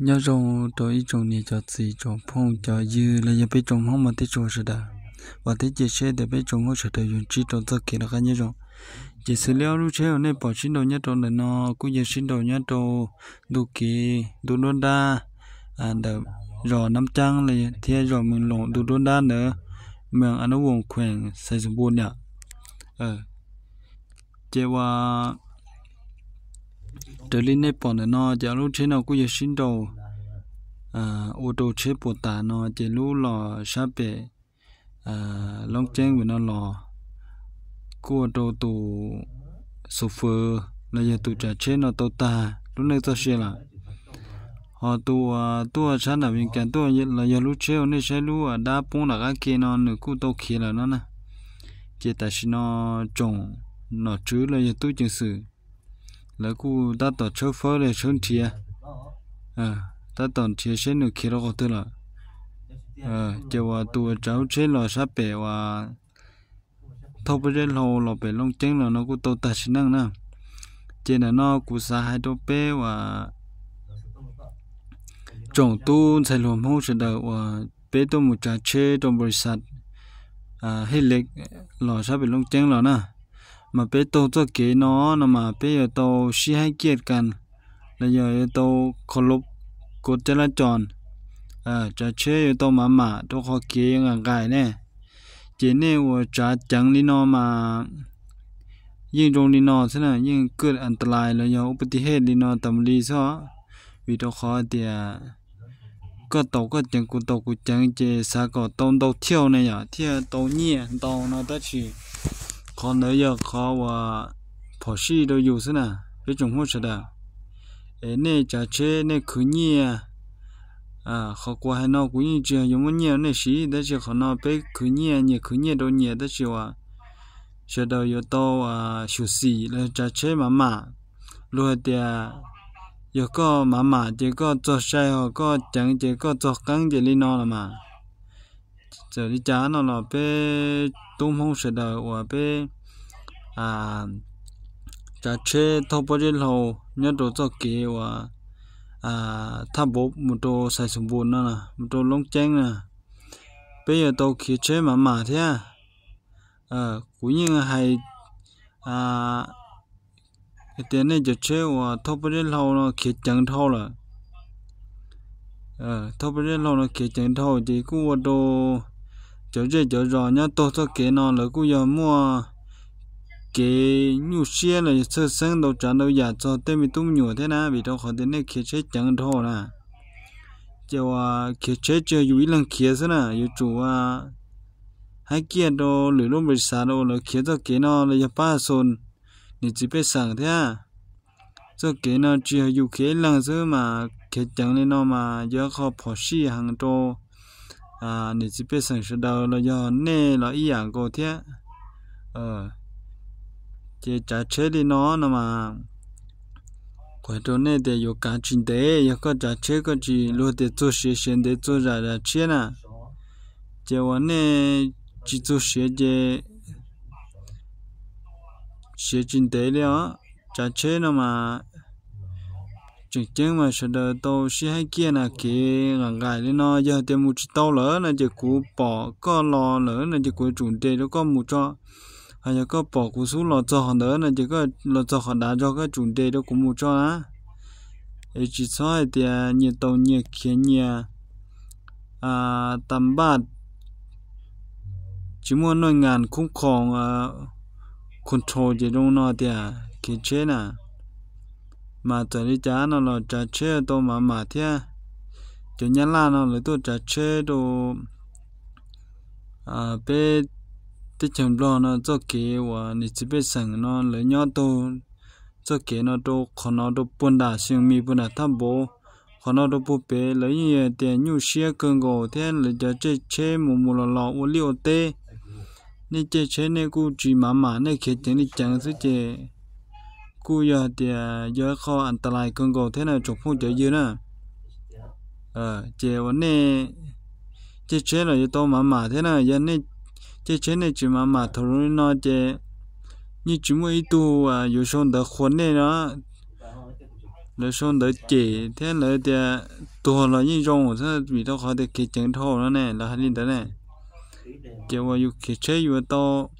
nhớ rồng cho ý trồng này cho gì cho phong cho dư là giờ bây trồng không mà tới trồng rồi đã và tới giờ xe để bây trồng không sẽ được dùng chỉ trồng tất cả là cái nhớ rồng chỉ xử lý lúc chơi ở nơi bỏ xin đầu nhất trồng là nó cũng giờ xin đầu nhất đồ đủ kỳ đủ đôn đa à đỡ rò năm trăng là thế rò mình lộn đủ đôn đa nữa mình ăn uống khoảng xây dựng buôn nhở ờ chỉ là trở lên nếp bọn nó giờ lúc trên nào cũng giờ xin đồ à ô tô chế bộ tà nó chỉ lúc lò sa bể à long trang với nó lò cô đồ tù số phơ là giờ tụ trả chế nó tàu tà lúc này tao xe là họ tụ tụ sáng nào mình cần tụ là giờ lúc chế hôm nay sẽ lúc đá bông là cái kia nó nửa cú tàu khí là nó nè chỉ tại nó trồng nó chứ là giờ tụ chừng sự là cô ta tổ chỗ phơi để xuống thìa à ta tổ thìa sẽ được kia đó tôi là à chờ và tụi cháu sẽ là sắp bể và thâu bây giờ lâu là bể long chân là nó cô tàu ta sinh năng nè chỉ là nó cô xa hai đôi bé và trong tu sẽ luôn hỗ trợ được và bé tôi một trà chê trong bồi sạch à hết lịch lò sắp bể long chân là nè mà bé tàu cho kế nó nó mà bé giờ tàu xí hai kiệt cần là giờ tàu khó lúc cột cho là tròn à trả chế giờ tàu mà mà tàu khó kế ngang gai nè chế nè của trả chẳng đi nó mà nhưng trong đi nó thế nào nhưng cứ an toàn lại là giờ ốp hết đi nó tâm lý sao vì tàu khó thì à, có tàu có chẳng của tàu của chẳng chế sao có tàu tàu thiêu này nhở thiêu tàu nhẹ tàu nó tới chỉ khó nãy giờ khó và phổ sĩ đâu dù thế nào với chúng hỗ trợ đó nè trả chế nè cứ nhì à, à khó qua hai nọ cũng như chưa giống như nhiều nè sĩ đó chỉ khó nó bé cứ nhì nhì cứ nhì đâu nhì đó chỉ à chờ đầu yếu to à sửa xì là trả chế mà mà rồi thì yếu có mà mà chỉ có cho sai hoặc có chẳng chỉ có cho căng chỉ lý nọ là mà giờ đi chả nó là bé đông không sẽ đợi và bé à chả chế thâu bao nhiêu lâu nhất đồ cho kỹ và à tháp bố một đồ xài súng bùn nữa nè một đồ lông chén nè bây giờ tàu khí chế mà mà thế à ờ cũng như hay à cái tiền này cho chế và thâu bao nhiêu lâu nó khí chẳng thâu là Ờ, thôi bây giờ lâu nó kể chẳng thôi thì cũng vào đồ chỗ chơi chỗ rõ nhá tôi sẽ kể nó là cũng giờ mua kể nhu xe là sơ sân đầu trả đầu giả cho tên mình tung nhủ thế nào vì đâu khỏi đến này kể chết chẳng thôi nè chiều à kể chết chơi dù ý lần kia thế nào dù chủ à hai kia đồ lưỡi lông bị xả đồ là kia cho kể nó là giờ ba sồn nên chỉ biết sẵn thế à cho kể nó chỉ dù kể lần chứ mà khi chẳng nên nó mà do họ phò xì hàng trô à nị chỉ biết sẵn sự đầu là do nè là ý dạng cô thế ờ chỉ trả chế đi nó nó mà quả trô nè để có cả chuyện đấy yêu có trả chế có chỉ lo để 做事先得做 ra ra chế nè chỉ chỉ วัน nè mà chẳng chẳng mà sợ đỡ tàu xí hay kia là kì là gài lên nó giờ thì một tàu lỡ là chỉ cú bò, có lò lỡ là chỉ cú chuẩn đề nó có một cho hay là có bò cú xuống lò cho họ lỡ là chỉ có lò cho họ đá cho cái chuẩn đề nó cũng một cho á ấy chỉ soi thì à, nhiệt tàu nhiệt kia nhà à tầm ba chỉ muốn nói ngàn cũng còn à, control gì đâu nó thì cái à, chế nào mà trở đi chả nó là chả chế đồ mà mà thế chủ nhân là nó là tôi chả chế đồ à bé tích chồng lo nó cho kế và nị chỉ biết rằng nó lấy nhau đồ cho kế nó đồ còn nó đồ buồn đà xiêm mi buồn đà tham bố còn nó đồ bố bé lấy nhiều tiền nhu xe cơn gò thế lấy chả chế chế mù mù lò lò ô liu tê nên chế chế nên cú chỉ mà mà nên khiến tiền đi chẳng sự chế cú giờ thì do kho an toàn lại con gò thế nào chụp phong chơi dư nữa ờ chị vấn đề chị chế là tôi mà mà thế nào giờ này chị chế này chỉ mà mà thôi nó chị như chỉ mua ít tu à yêu xong đã khốn này nó rồi xong đã chị thế là thì tu là như rong thế vì tao khó để kí chân thâu nó này là hai linh đó này chị vào yêu kí chế vừa tao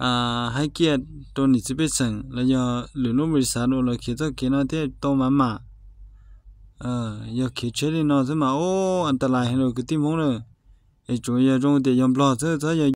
à hai kia tôi nghĩ chỉ biết rằng là do lũ nó mới sáng rồi khi đó kia nó thế to mà mà à, giờ khi chết thì nó thế mà ô anh ta lại hay là cái tim hông rồi chủ giờ chúng tiền dùng lo thế thế giờ